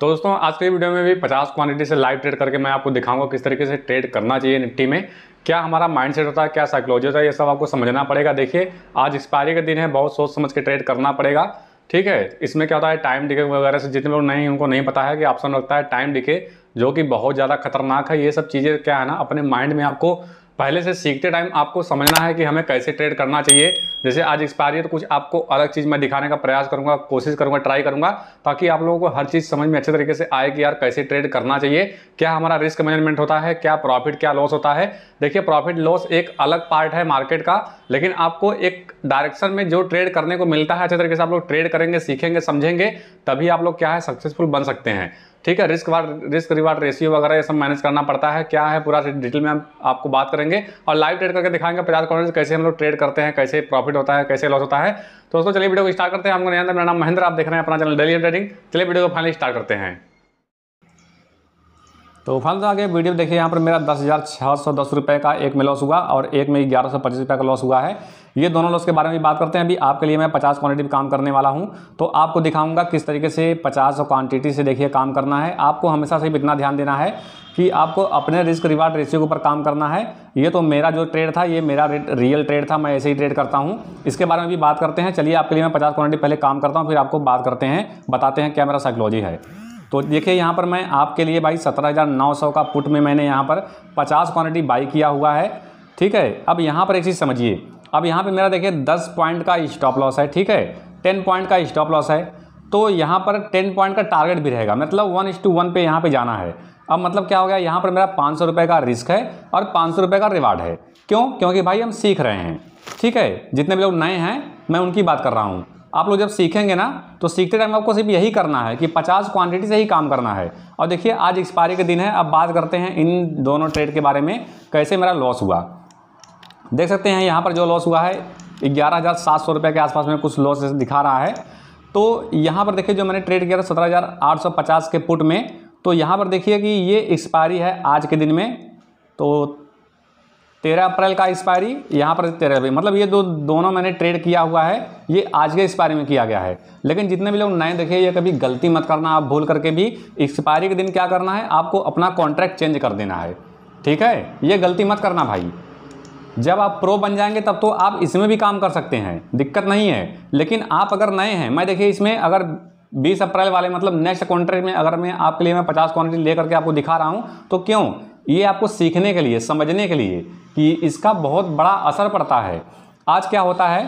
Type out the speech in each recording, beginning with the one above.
तो दोस्तों आज के वीडियो में भी 50 क्वांटिटी से लाइव ट्रेड करके मैं आपको दिखाऊंगा किस तरीके से ट्रेड करना चाहिए निफ्टी में क्या हमारा माइंड सेट होता है क्या साइकोलॉजी होता है ये सब आपको समझना पड़ेगा देखिए आज एक्सपायरी का दिन है बहुत सोच समझ के ट्रेड करना पड़ेगा ठीक है इसमें क्या होता है टाइम डिके वगैरह से जितने लोग नहीं उनको नहीं पता है कि ऑप्शन लगता है टाइम डिके जो कि बहुत ज़्यादा खतरनाक है ये सब चीज़ें क्या है ना अपने माइंड में आपको पहले से सीखते टाइम आपको समझना है कि हमें कैसे ट्रेड करना चाहिए जैसे आज एक्सपायरी है तो कुछ आपको अलग चीज़ मैं दिखाने का प्रयास करूंगा कोशिश करूंगा ट्राई करूंगा ताकि आप लोगों को हर चीज़ समझ में अच्छे तरीके से आए कि यार कैसे ट्रेड करना चाहिए क्या हमारा रिस्क मैनेजमेंट होता है क्या प्रॉफिट क्या लॉस होता है देखिए प्रॉफिट लॉस एक अलग पार्ट है मार्केट का लेकिन आपको एक डायरेक्शन में जो ट्रेड करने को मिलता है अच्छे तरीके से आप लोग ट्रेड करेंगे सीखेंगे समझेंगे तभी आप लोग क्या है सक्सेसफुल बन सकते हैं ठीक है रिस्क वार रिस्क रिवार्ड रेशियो वगैरह ये सब मैनेज करना पड़ता है क्या है पूरा डिटेल में हम आपको बात करेंगे और लाइव ट्रेड करके दिखाएंगे पचास कॉर्नर कैसे हम लोग ट्रेड करते हैं कैसे प्रॉफिट होता है कैसे लॉस होता है तो दोस्तों चलिए वीडियो को स्टार्ट करते हैं हमको नहीं मेरा नाम महेंद्र आप देख रहे हैं अपना चैनल डेली ट्रेडिंग चलिए वीडियो को फाइनली स्टार्ट करते हैं तो फल आगे वीडियो देखिए यहाँ पर मेरा दस हज़ार छः सौ दस रुपये का एक में लॉस हुआ और एक में ग्यारह सौ पच्चीस रुपये का लॉस हुआ है ये दोनों लॉस के बारे में बात करते हैं अभी आपके लिए मैं पचास क्वांटिटी काम करने वाला हूँ तो आपको दिखाऊंगा किस तरीके से पचास क्वांटिटी से देखिए काम करना है आपको हमेशा सिर्फ इतना ध्यान देना है कि आपको अपने रिस्क रिवार्ड रेशियो के ऊपर काम करना है ये तो मेरा जो ट्रेड था ये मेरा रियल ट्रेड था मैं ऐसे ही ट्रेड करता हूँ इसके बारे में भी बात करते हैं चलिए आपके लिए मैं पचास क्वांटिटी पहले काम करता हूँ फिर आपको बात करते हैं बताते हैं क्या मेरा साइकोलॉजी है तो देखिए यहाँ पर मैं आपके लिए भाई सत्रह हज़ार नौ सौ का पुट में मैंने यहाँ पर पचास क्वांटिटी बाई किया हुआ है ठीक है अब यहाँ पर एक चीज़ समझिए अब यहाँ पर मेरा देखिए दस पॉइंट का स्टॉप लॉस है ठीक है टेन पॉइंट का स्टॉप लॉस है तो यहाँ पर टेन पॉइंट का टारगेट भी रहेगा मतलब वन इस टू वन पे यहाँ पे जाना है अब मतलब क्या हो गया यहाँ पर मेरा पाँच सौ रुपये का रिस्क है और पाँच सौ रुपये का रिवार्ड है क्यों क्योंकि भाई हम सीख रहे हैं ठीक है जितने भी लोग नए हैं मैं उनकी बात कर रहा हूँ आप लोग जब सीखेंगे ना तो सीखते टाइम आपको सिर्फ यही करना है कि 50 क्वांटिटी से ही काम करना है और देखिए आज एक्सपायरी का दिन है अब बात करते हैं इन दोनों ट्रेड के बारे में कैसे मेरा लॉस हुआ देख सकते हैं यहाँ पर जो लॉस हुआ है ग्यारह हज़ार सात सौ रुपये के आसपास में कुछ लॉस दिखा रहा है तो यहाँ पर देखिए जो मैंने ट्रेड किया था सत्रह हज़ार आठ सौ पचास के पुट में तो यहाँ पर देखिए कि ये एक्सपायरी है आज के दिन में तो तेरह अप्रैल का एक्सपायरी यहाँ पर तेरह अप्रैल मतलब ये दो दोनों मैंने ट्रेड किया हुआ है ये आज के एक्सपायरी में किया गया है लेकिन जितने भी लोग नए देखे ये कभी गलती मत करना आप भूल करके भी एक्सपायरी के दिन क्या करना है आपको अपना कॉन्ट्रैक्ट चेंज कर देना है ठीक है ये गलती मत करना भाई जब आप प्रो बन जाएंगे तब तो आप इसमें भी काम कर सकते हैं दिक्कत नहीं है लेकिन आप अगर नए हैं मैं देखिए इसमें अगर 20 अप्रैल वाले मतलब नेक्स्ट कॉन्ट्रैक्ट में अगर मैं आपके लिए मैं 50 क्वान्टिटी लेकर के आपको दिखा रहा हूँ तो क्यों ये आपको सीखने के लिए समझने के लिए कि इसका बहुत बड़ा असर पड़ता है आज क्या होता है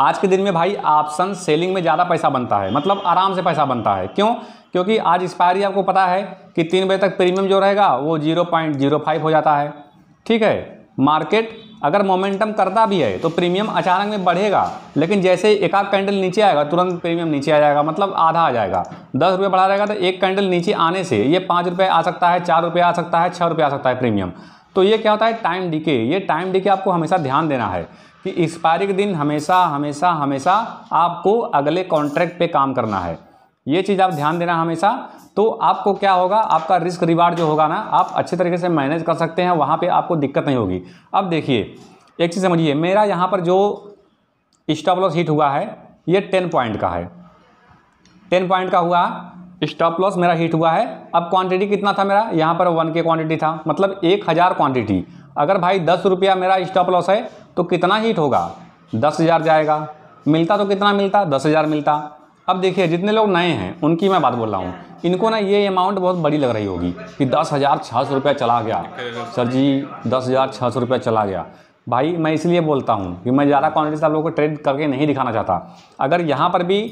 आज के दिन में भाई ऑप्शन सेलिंग में ज़्यादा पैसा बनता है मतलब आराम से पैसा बनता है क्यों क्योंकि आज एक्सपायरी आपको पता है कि तीन बजे तक प्रीमियम जो रहेगा वो जीरो पॉइंट जीरो फाइव हो जाता है ठीक है मार्केट अगर मोमेंटम करता भी है तो प्रीमियम अचानक में बढ़ेगा लेकिन जैसे एक आध कैंडल नीचे आएगा तुरंत प्रीमियम नीचे आ जाएगा मतलब आधा आ जाएगा दस रुपये बढ़ा रहेगा तो एक कैंडल नीचे आने से ये पाँच रुपये आ सकता है चार रुपये आ सकता है छः रुपये आ सकता है प्रीमियम तो ये क्या होता है टाइम डीके ये टाइम डीके आपको हमेशा ध्यान देना है कि एक्सपायरी के दिन हमेशा हमेशा हमेशा आपको अगले कॉन्ट्रैक्ट पे काम करना है ये चीज़ आप ध्यान देना हमेशा तो आपको क्या होगा आपका रिस्क रिवार्ड जो होगा ना आप अच्छे तरीके से मैनेज कर सकते हैं वहाँ पर आपको दिक्कत नहीं होगी अब देखिए एक चीज़ समझिए मेरा यहाँ पर जो स्टॉप लॉस हिट हुआ है ये टेन पॉइंट का है टेन पॉइंट का हुआ स्टॉप लॉस मेरा हिट हुआ है अब क्वांटिटी कितना था मेरा यहाँ पर वन के क्वांटिटी था मतलब एक हज़ार क्वांटिटी अगर भाई दस रुपया मेरा स्टॉप लॉस है तो कितना हिट होगा दस हज़ार जाएगा मिलता तो कितना मिलता दस हज़ार मिलता अब देखिए जितने लोग नए हैं उनकी मैं बात बोल रहा हूँ इनको ना ये अमाउंट बहुत बड़ी लग रही होगी कि दस हज़ार छः सौ रुपया चला गया सर जी दस हज़ार छः सौ रुपया चला गया भाई मैं इसलिए बोलता हूँ कि मैं ज़्यादा क्वान्टिटी से आप लोगों को ट्रेड करके नहीं दिखाना चाहता अगर यहाँ पर भी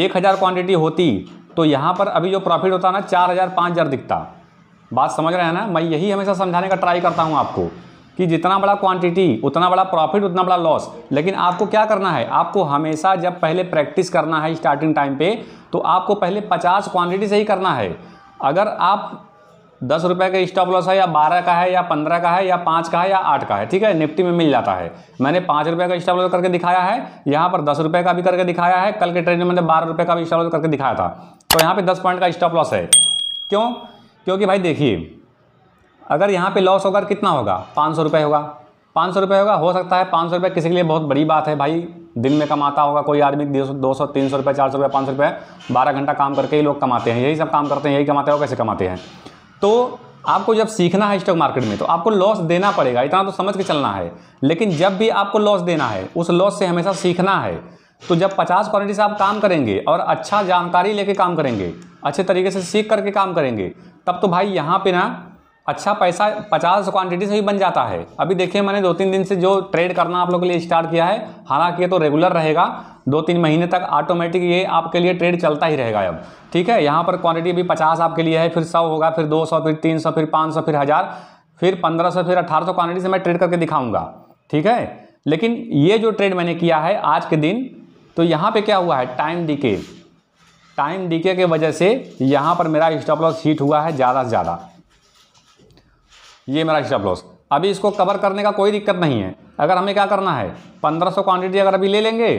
एक हज़ार क्वान्टिटी होती तो यहाँ पर अभी जो प्रॉफिट होता ना चार हज़ार पाँच हज़ार दिखता बात समझ रहे हैं ना मैं यही हमेशा समझाने का ट्राई करता हूँ आपको कि जितना बड़ा क्वांटिटी उतना बड़ा प्रॉफिट उतना बड़ा लॉस लेकिन आपको क्या करना है आपको हमेशा जब पहले प्रैक्टिस करना है स्टार्टिंग टाइम पे तो आपको पहले 50 क्वांटिटी से ही करना है अगर आप दस रुपये का स्टॉप लॉस है या बारह का है या पंद्रह का है या पाँच का है या आठ का है ठीक है निफ्टी में मिल जाता है मैंने पाँच रुपये का स्टॉप लॉस करके दिखाया है यहाँ पर दस रुपये का भी करके दिखाया है कल के ट्रेड में मैंने बारह रुपये का भी स्टॉप लॉस करके दिखाया था तो यहाँ पर दस पॉइंट का स्टॉप लॉस है क्यों क्योंकि भाई देखिए अगर यहाँ पर लॉस होगा तो कितना होगा पाँच सौ रुपये होगा पाँच सौ रुपये होगा हो सकता है पाँच सौ रुपये किसी के लिए बहुत बड़ी बात है भाई दिन में कमाता होगा कोई आदमी दो सौ तीन सौ रुपये चार सौ रुपये पाँच सौ रुपये बारह घंटा काम करके ही लोग कमाते हैं यही सब काम करते हैं यही कमाते हैं कैसे कमाते हैं तो आपको जब सीखना है स्टॉक मार्केट में तो आपको लॉस देना पड़ेगा इतना तो समझ के चलना है लेकिन जब भी आपको लॉस देना है उस लॉस से हमेशा सीखना है तो जब 50 क्वालिटी से आप काम करेंगे और अच्छा जानकारी लेके काम करेंगे अच्छे तरीके से सीख करके काम करेंगे तब तो भाई यहाँ पे ना अच्छा पैसा पचास क्वांटिटी से भी बन जाता है अभी देखिए मैंने दो तीन दिन से जो ट्रेड करना आप लोग के लिए स्टार्ट किया है हालांकि ये तो रेगुलर रहेगा दो तीन महीने तक ऑटोमेटिक ये आपके लिए ट्रेड चलता ही रहेगा अब ठीक है यहाँ पर क्वांटिटी भी पचास आपके लिए है फिर सौ होगा फिर दो सौ फिर तीन सौ फिर पाँच सौ फिर हज़ार फिर पंद्रह सौ फिर अठारह सौ क्वांटिटी से मैं ट्रेड करके दिखाऊँगा ठीक है लेकिन ये जो ट्रेड मैंने किया है आज के दिन तो यहाँ पर क्या हुआ है टाइम डीके टाइम डीके के वजह से यहाँ पर मेरा स्टॉप लॉस हीट हुआ है ज़्यादा से ज़्यादा ये मेरा स्टॉप लॉस अभी इसको कवर करने का कोई दिक्कत नहीं है अगर हमें क्या करना है 1500 क्वांटिटी अगर अभी ले लेंगे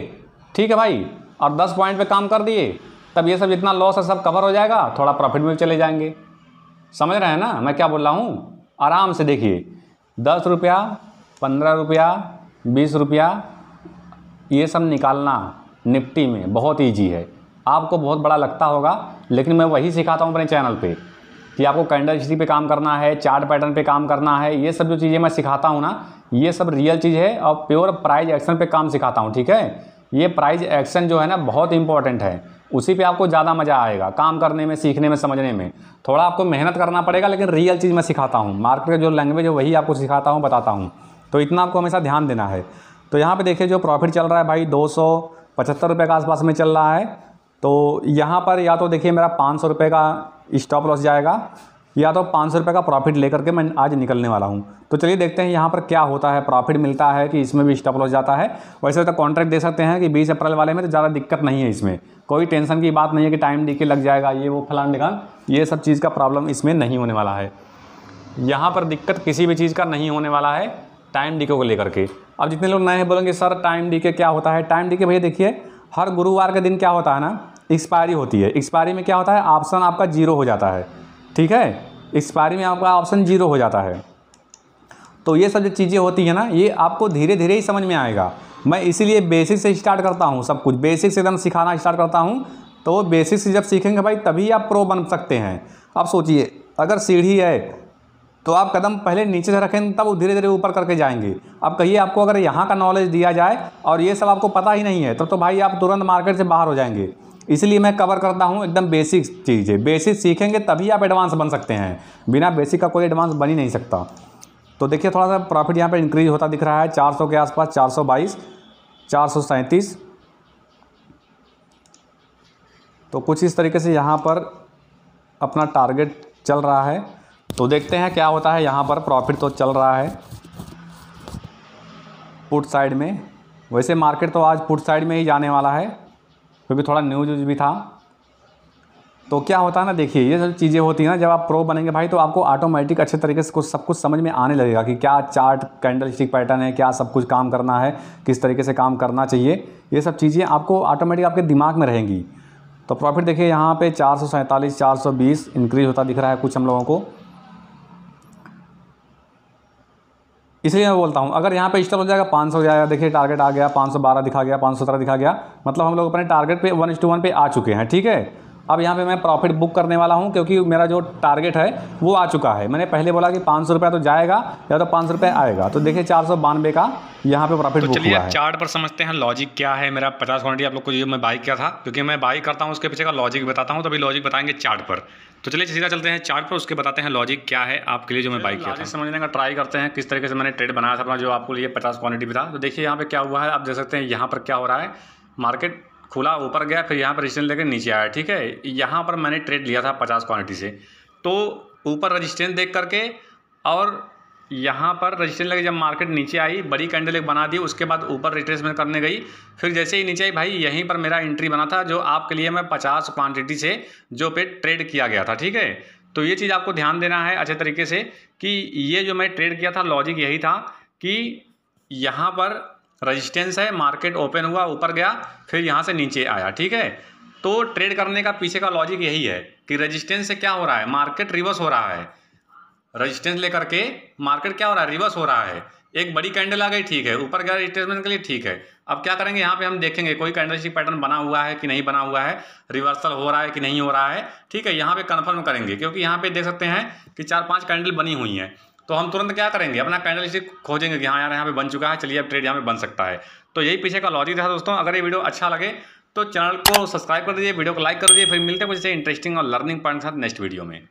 ठीक है भाई और 10 पॉइंट पे काम कर दिए तब ये सब जितना लॉस है सब कवर हो जाएगा थोड़ा प्रॉफिट में चले जाएंगे समझ रहे हैं ना मैं क्या बोल रहा हूँ आराम से देखिए दस रुपया पंद्रह रुपया बीस रुपया ये सब निकालना निफ्टी में बहुत ईजी है आपको बहुत बड़ा लगता होगा लेकिन मैं वही सिखाता हूँ अपने चैनल पे कि आपको कैंडल स्टिक पे काम करना है चार्ट पैटर्न पे काम करना है ये सब जो चीज़ें मैं सिखाता हूँ ना ये सब रियल चीज़ है और प्योर प्राइज एक्शन पर काम सिखाता हूँ ठीक है ये प्राइज एक्शन जो है ना बहुत इंपॉर्टेंट है उसी पे आपको ज़्यादा मज़ा आएगा काम करने में सीखने में समझने में थोड़ा आपको मेहनत करना पड़ेगा लेकिन रियल चीज़ मैं सिखाता हूँ मार्केट का जो लैंग्वेज है वही आपको सिखाता हूँ बताता हूँ तो इतना आपको हमेशा ध्यान देना है तो यहाँ पे देखिए जो प्रॉफिट चल रहा है भाई दो सौ पचहत्तर रुपये के आसपास में चल रहा है तो यहाँ पर या तो देखिए मेरा पाँच सौ रुपये का स्टॉप लॉस जाएगा या तो पाँच सौ रुपये का प्रॉफिट लेकर के मैं आज निकलने वाला हूँ तो चलिए देखते हैं यहाँ पर क्या होता है प्रॉफिट मिलता है कि इसमें भी स्टॉप लॉस जाता है वैसे तो कॉन्ट्रैक्ट दे सकते हैं कि बीस अप्रैल वाले में तो ज़्यादा दिक्कत नहीं है इसमें कोई टेंशन की बात नहीं है कि टाइम डी के लग जाएगा ये वो फलान ढिकान ये सब चीज़ का प्रॉब्लम इसमें नहीं होने वाला है यहाँ पर दिक्कत किसी भी चीज़ का नहीं होने वाला है टाइम डी को लेकर के अब जितने लोग नए हैं बोलेंगे सर टाइम डी क्या होता है टाइम डी भैया देखिए हर गुरुवार के दिन क्या होता है ना एक्सपायरी होती है एक्सपायरी में क्या होता है ऑप्शन आपका जीरो हो जाता है ठीक है एक्सपायरी में आपका ऑप्शन जीरो हो जाता है तो ये सब जो चीज़ें होती हैं ना ये आपको धीरे धीरे ही समझ में आएगा मैं इसीलिए बेसिक से स्टार्ट करता हूँ सब कुछ बेसिक से एकदम सिखाना स्टार्ट करता हूँ तो बेसिक से जब सीखेंगे भाई तभी आप प्रो बन सकते हैं अब सोचिए अगर सीढ़ी है तो आप कदम पहले नीचे से रखें तब धीरे धीरे ऊपर करके जाएंगे अब कहिए आपको अगर यहाँ का नॉलेज दिया जाए और ये सब आपको पता ही नहीं है तब तो, तो भाई आप तुरंत मार्केट से बाहर हो जाएंगे इसलिए मैं कवर करता हूँ एकदम बेसिक चीज़ें बेसिक सीखेंगे तभी आप एडवांस बन सकते हैं बिना बेसिक का कोई एडवांस बन ही नहीं सकता तो देखिए थोड़ा सा प्रॉफिट यहाँ पर इंक्रीज होता दिख रहा है चार के आसपास चार सौ तो कुछ इस तरीके से यहाँ पर अपना टारगेट चल रहा है तो देखते हैं क्या होता है यहाँ पर प्रॉफिट तो चल रहा है पुट साइड में वैसे मार्केट तो आज पुट साइड में ही जाने वाला है क्योंकि थोड़ा न्यूज व्यूज भी था तो क्या होता है ना देखिए ये सब चीज़ें होती हैं ना जब आप प्रो बनेंगे भाई तो आपको ऑटोमेटिक अच्छे तरीके से कुछ सब कुछ समझ में आने लगेगा कि क्या चार्ट कैंडल स्टिक पैटर्न है क्या सब कुछ काम करना है किस तरीके से काम करना चाहिए ये सब चीज़ें आपको ऑटोमेटिक आपके दिमाग में रहेंगी तो प्रॉफिट देखिए यहाँ पे चार सौ सैंतालीस चार सौ बीस इंक्रीज होता दिख रहा है कुछ हम लोगों को इसलिए मैं बोलता हूँ अगर यहाँ पे स्टॉप हो जाएगा पाँच सौ जाएगा देखिए टारगेट आ गया पाँच सौ बारह दिखा गया पाँच सौ सत्रह दिखा गया मतलब हम लोग अपने टारगेट पे वन इस टू वन पे आ चुके हैं ठीक है अब यहाँ पे मैं प्रॉफिट बुक करने वाला हूँ क्योंकि मेरा जो टारगेट है वो आ चुका है मैंने पहले बोला कि पाँच सौ रुपया तो जाएगा या तो पाँच सौ आएगा तो देखिए चार सौ बानवे का यहाँ पे प्रॉफिट तो चलिए चार्ट पर समझते हैं लॉजिक क्या है मेरा पचास क्वानिटी आप लोग को जो मैं बाई किया था क्योंकि मैं बाई करता हूँ उसके पीछे का लॉजिक बताता हूँ तो अभी लॉजिक बताएंगे चार्ट पर तो चलिए सीधा चलते हैं चार्ट पर उसके बताते हैं लॉजिक क्या है आपके लिए जो मैं बाई किया था समझने का ट्राई करते हैं किस तरीके से मैंने ट्रेड बनाया था अपना जो आपको लिए पचास क्वानिटी भी था तो देखिए यहाँ पर क्या हुआ है आप देख सकते हैं यहाँ पर क्या हो रहा है मार्केट खुला ऊपर गया फिर यहाँ पर रजिस्टेंस लेकर नीचे आया ठीक है यहाँ पर मैंने ट्रेड लिया था पचास क्वान्टिटी से तो ऊपर रजिस्टेंस देख करके और यहाँ पर रजिस्ट्रेशन लगे जब मार्केट नीचे आई बड़ी कैंडल एक बना दी उसके बाद ऊपर रिट्रेसमेंट करने गई फिर जैसे ही नीचे आई भाई यहीं पर मेरा एंट्री बना था जो आपके लिए मैं पचास क्वांटिटी से जो पे ट्रेड किया गया था ठीक है तो ये चीज़ आपको ध्यान देना है अच्छे तरीके से कि ये जो मैं ट्रेड किया था लॉजिक यही था कि यहाँ पर रजिस्टेंस है मार्केट ओपन हुआ ऊपर गया फिर यहाँ से नीचे आया ठीक है तो ट्रेड करने का पीछे का लॉजिक यही है कि रजिस्टेंस से क्या हो रहा है मार्केट रिवर्स हो रहा है रजिस्टेंस लेकर के मार्केट क्या हो रहा है रिवर्स हो रहा है एक बड़ी कैंडल आ गई ठीक है ऊपर गया रिटेसमेंट के लिए ठीक है अब क्या करेंगे यहाँ पे हम देखेंगे कोई कैंडलस्टिक पैटर्न बना हुआ है कि नहीं बना हुआ है रिवर्सल हो रहा है कि नहीं हो रहा है ठीक है यहाँ पे कन्फर्म करेंगे क्योंकि यहाँ पे देख सकते हैं कि चार पांच कैंडल बनी हुई हैं तो हम तुरंत क्या करेंगे अपना कैंडल इसे खोजेंगे कि हाँ यार यहाँ पे बन चुका है चलिए अब ट्रेड यहाँ पे बन सकता है तो यही पीछे का लॉजिक था दोस्तों अगर ये वीडियो अच्छा लगे तो चैनल को सब्सक्राइब कर दीजिए वीडियो को लाइक कर दीजिए फिर मिलते हैं कुछ इंटरेस्टिंग और लर्निंग पॉइंट के साथ नेक्स्ट वीडियो में